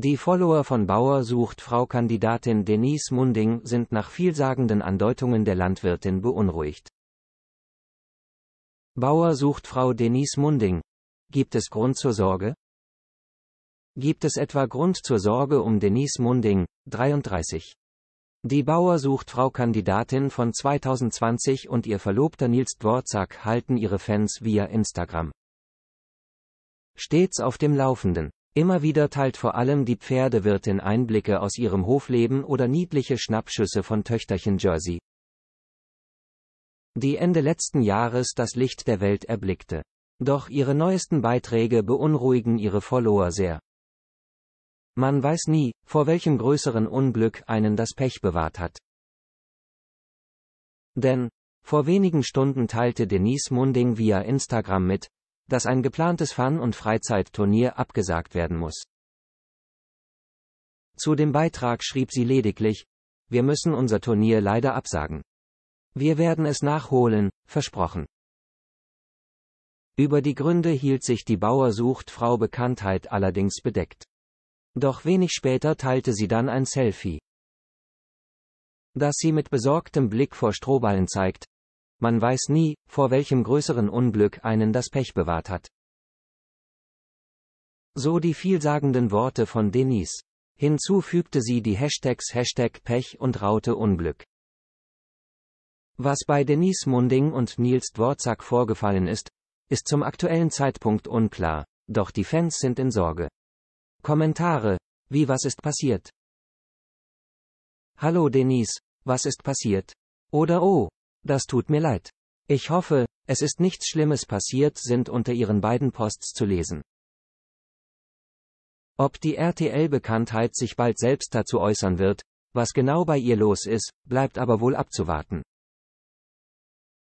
Die Follower von Bauer sucht Frau Kandidatin Denise Munding sind nach vielsagenden Andeutungen der Landwirtin beunruhigt. Bauer sucht Frau Denise Munding. Gibt es Grund zur Sorge? Gibt es etwa Grund zur Sorge um Denise Munding, 33? Die Bauer sucht Frau Kandidatin von 2020 und ihr Verlobter Nils Dworzak halten ihre Fans via Instagram. Stets auf dem Laufenden. Immer wieder teilt vor allem die Pferdewirtin Einblicke aus ihrem Hofleben oder niedliche Schnappschüsse von Töchterchen Jersey, die Ende letzten Jahres das Licht der Welt erblickte. Doch ihre neuesten Beiträge beunruhigen ihre Follower sehr. Man weiß nie, vor welchem größeren Unglück einen das Pech bewahrt hat. Denn, vor wenigen Stunden teilte Denise Munding via Instagram mit, dass ein geplantes Fun- und Freizeitturnier abgesagt werden muss. Zu dem Beitrag schrieb sie lediglich, wir müssen unser Turnier leider absagen. Wir werden es nachholen, versprochen. Über die Gründe hielt sich die Bauersuchtfrau Bekanntheit allerdings bedeckt. Doch wenig später teilte sie dann ein Selfie. Das sie mit besorgtem Blick vor Strohballen zeigt, man weiß nie, vor welchem größeren Unglück einen das Pech bewahrt hat. So die vielsagenden Worte von Denise. Hinzu fügte sie die Hashtags Hashtag Pech und Raute Unglück. Was bei Denise Munding und Nils Dvorzak vorgefallen ist, ist zum aktuellen Zeitpunkt unklar, doch die Fans sind in Sorge. Kommentare, wie was ist passiert? Hallo Denise, was ist passiert? Oder oh, das tut mir leid. Ich hoffe, es ist nichts Schlimmes passiert, sind unter ihren beiden Posts zu lesen. Ob die RTL-Bekanntheit sich bald selbst dazu äußern wird, was genau bei ihr los ist, bleibt aber wohl abzuwarten.